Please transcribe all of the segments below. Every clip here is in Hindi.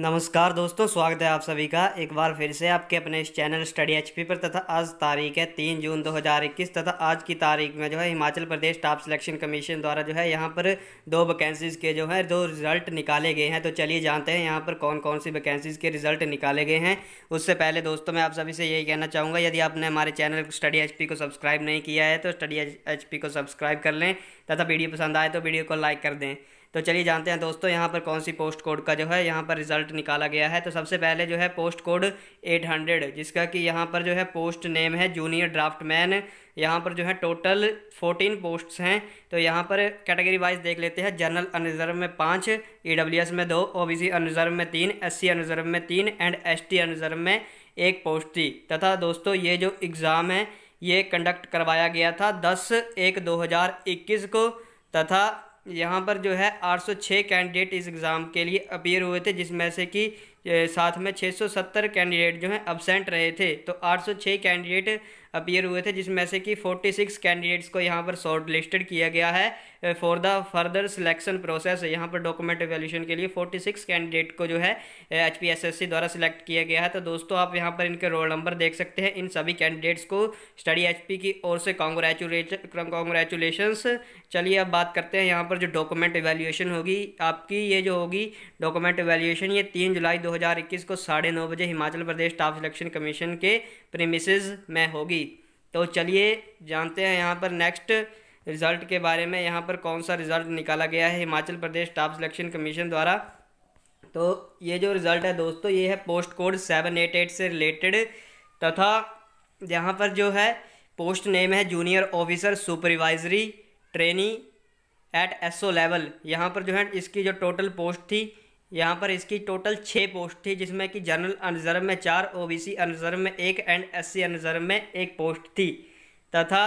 नमस्कार दोस्तों स्वागत है आप सभी का एक बार फिर से आपके अपने इस चैनल स्टडी एचपी पर तथा आज तारीख है तीन जून 2021 तथा आज की तारीख में जो है Himachal Pradesh top selection commission द्वारा जो है यहाँ पर दो वैकेंसीज के जो है दो रिजल्ट निकाले गए हैं तो चलिए जानते हैं यहाँ पर कौन कौन सी वैकेंसीज के रिजल्ट निकाले गए हैं उससे पहले दोस्तों मैं आप सभी से यही कहना चाहूँगा यदि आपने हमारे चैनल स्टडी एच को सब्सक्राइब नहीं किया है तो स्टडी एच को सब्सक्राइब कर लें तथा वीडियो पसंद आए तो वीडियो को लाइक कर दें तो चलिए जानते हैं दोस्तों यहाँ पर कौन सी पोस्ट कोड का जो है यहाँ पर रिजल्ट निकाला गया है तो सबसे पहले जो है पोस्ट कोड 800 जिसका कि यहाँ पर जो है पोस्ट नेम है जूनियर ड्राफ्ट मैन यहाँ पर जो है टोटल 14 पोस्ट्स हैं तो यहाँ पर कैटेगरी वाइज देख लेते हैं जनरल अनरिजर्व में पाँच ई e में दो ओ बी अनरिजर्व में तीन एस सी में तीन एंड एस टी अनरिजर्व में एक पोस्ट थी तथा दोस्तों ये जो एग्ज़ाम है ये कंडक्ट करवाया गया था दस एक दो हज़ार इक्कीस को तथा यहाँ पर जो है 806 कैंडिडेट इस एग्ज़ाम के लिए अपीयर हुए थे जिसमें से कि साथ में 670 कैंडिडेट जो हैं अबसेंट रहे थे तो 806 कैंडिडेट अपीयर हुए थे जिसमें से कि 46 कैंडिडेट्स को यहाँ पर शॉर्ट लिस्टेड किया गया है for the further selection process यहाँ पर डॉक्यूमेंट एवेल्यूशन के लिए 46 कैंडिडेट को जो है एच द्वारा सिलेक्ट किया गया है तो दोस्तों आप यहाँ पर इनके रोल नंबर देख सकते हैं इन सभी कैंडिडेट्स को स्टडी एच की ओर से कॉन्ग्रेचुलेशंस चलिए अब बात करते हैं यहाँ पर जो डॉक्यूमेंट एवेल्यूशन होगी आपकी ये जो होगी डॉक्यूमेंट एवेल्यूशन ये तीन जुलाई दो 2021 को साढ़े नौ बजे Himachal Pradesh staff selection commission के प्रेमिस में होगी तो चलिए जानते हैं यहाँ पर नेक्स्ट रिज़ल्ट के बारे में यहाँ पर कौन सा रिज़ल्ट निकाला गया है Himachal Pradesh staff selection commission द्वारा तो ये जो रिज़ल्ट है दोस्तों ये है post code seven eight eight से रिलेटेड तथा यहाँ पर जो है पोस्ट नेम है junior officer supervisory trainee at SO level यहाँ पर जो है इसकी जो टोटल पोस्ट थी यहाँ पर इसकी टोटल छः पोस्ट थी जिसमें कि जनरल अनजर्व में चार ओबीसी अनजर्व में एक एंड एससी अनजर्व में एक पोस्ट थी तथा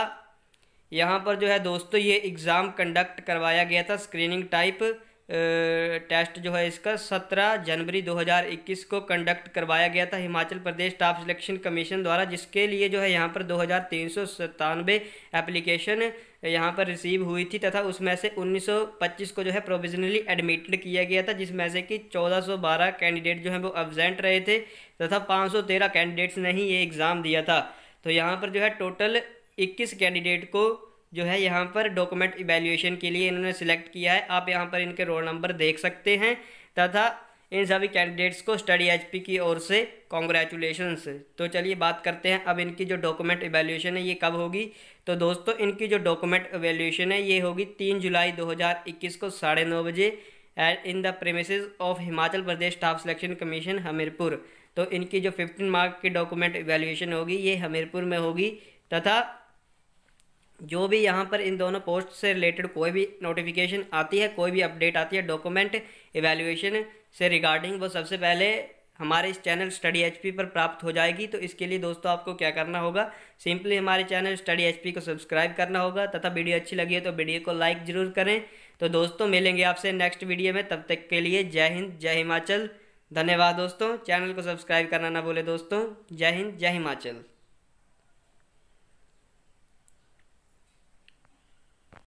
यहाँ पर जो है दोस्तों ये एग्ज़ाम कंडक्ट करवाया गया था स्क्रीनिंग टाइप टेस्ट जो है इसका सत्रह जनवरी 2021 को कंडक्ट करवाया गया था Himachal Pradesh staff selection commission द्वारा जिसके लिए जो है यहाँ पर दो हज़ार एप्लीकेशन यहाँ पर रिसीव हुई थी तथा उसमें से 1925 को जो है प्रोविजनली एडमिटेड किया गया था जिसमें से कि 1412 कैंडिडेट जो हैं वो एबजेंट रहे थे तथा 513 कैंडिडेट्स ने ही ये एग्ज़ाम दिया था तो यहाँ पर जो है टोटल इक्कीस कैंडिडेट को जो है यहाँ पर डॉक्यूमेंट इवेल्यूशन के लिए इन्होंने सिलेक्ट किया है आप यहाँ पर इनके रोल नंबर देख सकते हैं तथा इन सभी कैंडिडेट्स को स्टडी एचपी की ओर से कॉन्ग्रेचुलेशंस तो चलिए बात करते हैं अब इनकी जो डॉक्यूमेंट इवेल्यूशन है ये कब होगी तो दोस्तों इनकी जो डॉक्यूमेंट एवेल्यूशन है ये होगी तीन जुलाई 2021 को साढ़े नौ बजे at in the premise of Himachal Pradesh staff selection commission Hamirpur तो इनकी जो फिफ्टीन मार्क की डॉक्यूमेंट इवेल्यूशन होगी ये हमीरपुर में होगी तथा जो भी यहाँ पर इन दोनों पोस्ट से रिलेटेड कोई भी नोटिफिकेशन आती है कोई भी अपडेट आती है डॉक्यूमेंट इवेल्यूएशन से रिगार्डिंग वो सबसे पहले हमारे इस चैनल स्टडी एचपी पर प्राप्त हो जाएगी तो इसके लिए दोस्तों आपको क्या करना होगा सिंपली हमारे चैनल स्टडी एचपी को सब्सक्राइब करना होगा तथा वीडियो अच्छी लगी है तो वीडियो को लाइक ज़रूर करें तो दोस्तों मिलेंगे आपसे नेक्स्ट वीडियो में तब तक के लिए जय हिंद जय हिमाचल धन्यवाद दोस्तों चैनल को सब्सक्राइब करना ना भूले दोस्तों जय हिंद जय हिमाचल